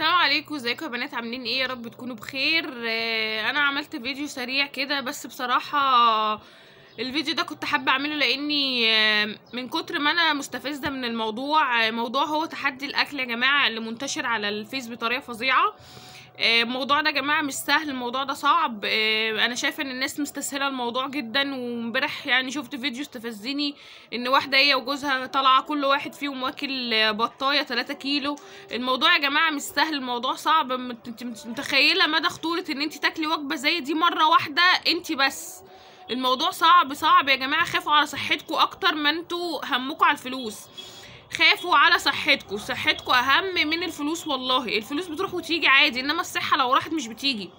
السلام عليكم ازيكم يا بنات عاملين ايه يا رب تكونوا بخير آه، انا عملت فيديو سريع كده بس بصراحه الفيديو ده كنت حابه اعمله لاني آه، من كتر ما انا مستفزه من الموضوع آه، موضوع هو تحدي الاكل يا جماعه اللي منتشر على الفيس بطريقه فظيعه آه، الموضوع ده يا جماعه مش سهل الموضوع ده صعب آه، انا شايفه ان الناس مستسهله الموضوع جدا وامبارح يعني شفت فيديو استفزني ان واحده هي وجوزها طالعه كل واحد فيهم واكل بطايه 3 كيلو الموضوع يا جماعه مش سهل الموضوع صعب انت متخيله مدى خطوره ان انت تاكلي وجبه زي دي مره واحده انت بس الموضوع صعب صعب يا جماعه خافوا على صحتكم اكتر ما انتوا همكم على الفلوس خافوا على صحتكم صحتكم اهم من الفلوس والله الفلوس بتروح وتيجي عادي انما الصحه لو راحت مش بتيجي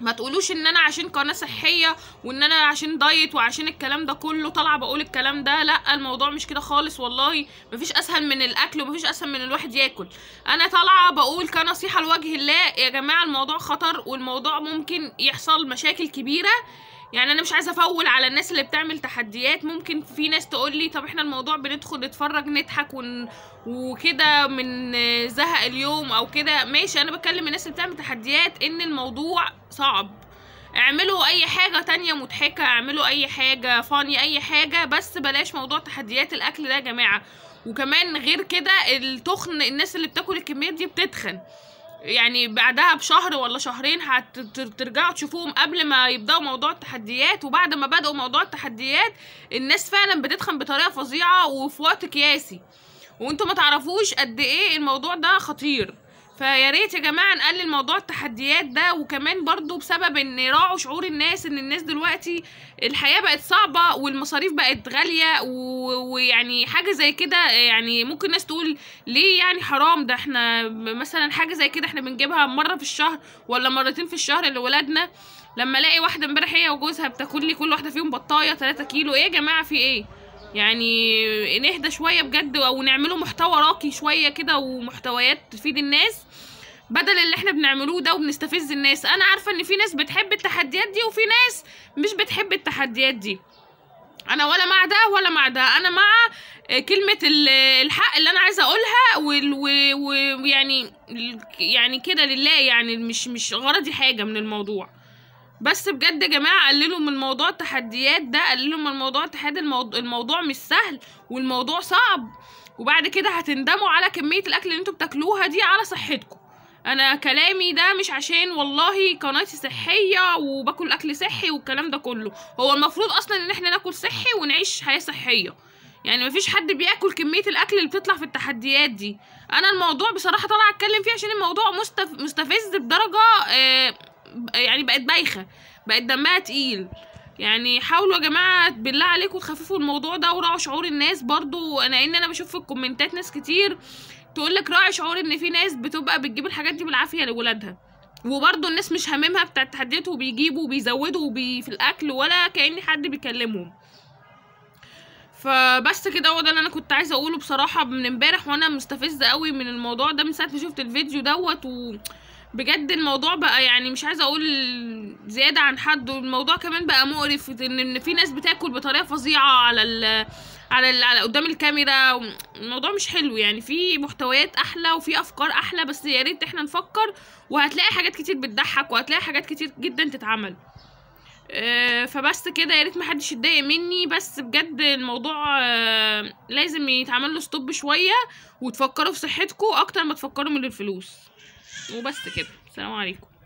ما تقولوش ان انا عشان قناه صحيه وان انا عشان دايت وعشان الكلام ده كله طالعه بقول الكلام ده لا الموضوع مش كده خالص والله مفيش اسهل من الاكل ومفيش اسهل من الواحد ياكل انا طالعه بقول كنصيحه لوجه الله يا جماعه الموضوع خطر والموضوع ممكن يحصل مشاكل كبيره يعني انا مش عايزه افول على الناس اللي بتعمل تحديات ممكن في ناس تقول لي طب احنا الموضوع بندخل نتفرج نضحك ون... وكده من زهق اليوم او كده ماشي انا بكلم الناس اللي بتعمل تحديات ان الموضوع صعب اعملوا اي حاجة تانية مضحكة اعملوا اي حاجة فاني اي حاجة بس بلاش موضوع تحديات الاكل ده يا جماعة وكمان غير كده التخن الناس اللي بتاكل الكميات دي بتتخن يعني بعدها بشهر ولا شهرين هترجعوا تشوفوهم قبل ما يبداوا موضوع التحديات وبعد ما بداوا موضوع التحديات الناس فعلا بتتخن بطريقه فظيعه وفي وقت قياسي وانتم ما تعرفوش قد ايه الموضوع ده خطير فيا ريت يا جماعه نقلل موضوع التحديات ده وكمان برضو بسبب ان راعوا شعور الناس ان الناس دلوقتي الحياه بقت صعبه والمصاريف بقت غاليه ويعني حاجه زي كده يعني ممكن ناس تقول ليه يعني حرام ده احنا مثلا حاجه زي كده احنا بنجيبها مره في الشهر ولا مرتين في الشهر لولادنا لما الاقي واحده امبارح هي وجوزها بتاكل لي كل واحده فيهم بطايه 3 كيلو ايه يا جماعه في ايه يعني نهدى شويه بجد او نعمله محتوى راقي شويه كده ومحتويات تفيد الناس بدل اللي احنا بنعملوه ده وبنستفز الناس انا عارفه ان في ناس بتحب التحديات دي وفي ناس مش بتحب التحديات دي انا ولا مع ده ولا مع ده انا مع كلمه الحق اللي انا عايزه اقولها ويعني يعني كده لله يعني مش مش غرضي حاجه من الموضوع بس بجد يا جماعه قللوا من موضوع التحديات ده قللوا من موضوع التحدي الموضوع, الموضوع مش سهل والموضوع صعب وبعد كده هتندموا على كميه الاكل اللي انتوا بتاكلوها دي على صحتكم انا كلامي ده مش عشان والله قناتي صحيه وباكل اكل صحي والكلام ده كله هو المفروض اصلا ان احنا ناكل صحي ونعيش حياه صحيه يعني مفيش حد بياكل كميه الاكل اللي بتطلع في التحديات دي انا الموضوع بصراحه طالعه اتكلم فيه عشان الموضوع مستفز بدرجه آه يعني بقت بايخه بقت دمها تقيل يعني حاولوا يا جماعه بالله عليكم تخففوا الموضوع ده وراعوا شعور الناس برضو انا ان انا بشوف في الكومنتات ناس كتير تقول لك راعي شعور ان في ناس بتبقى بتجيب الحاجات دي بالعافيه لولادها وبرضه الناس مش هاممها بتاع التحديات وبيجيبوا وبيزودوا وبي في الاكل ولا كان حد بيكلمهم فبس كده هو ده اللي انا كنت عايزه اقوله بصراحه من امبارح وانا مستفزه قوي من الموضوع ده من ساعه ما شفت الفيديو دوت و... بجد الموضوع بقى يعني مش عايزه اقول زياده عن حد والموضوع كمان بقى مقرف ان في ناس بتاكل بطريقه فظيعه على ال على ال على قدام الكاميرا الموضوع مش حلو يعني في محتويات احلى وفي افكار احلى بس يا ريت احنا نفكر وهتلاقي حاجات كتير بتضحك وهتلاقي حاجات كتير جدا تتعمل آه، فبس كده يا ريت محدش يتضايق مني بس بجد الموضوع آه، لازم يتعمل له ستوب شويه وتفكروا في صحتكم اكتر ما تفكروا من الفلوس وبس كده سلام عليكم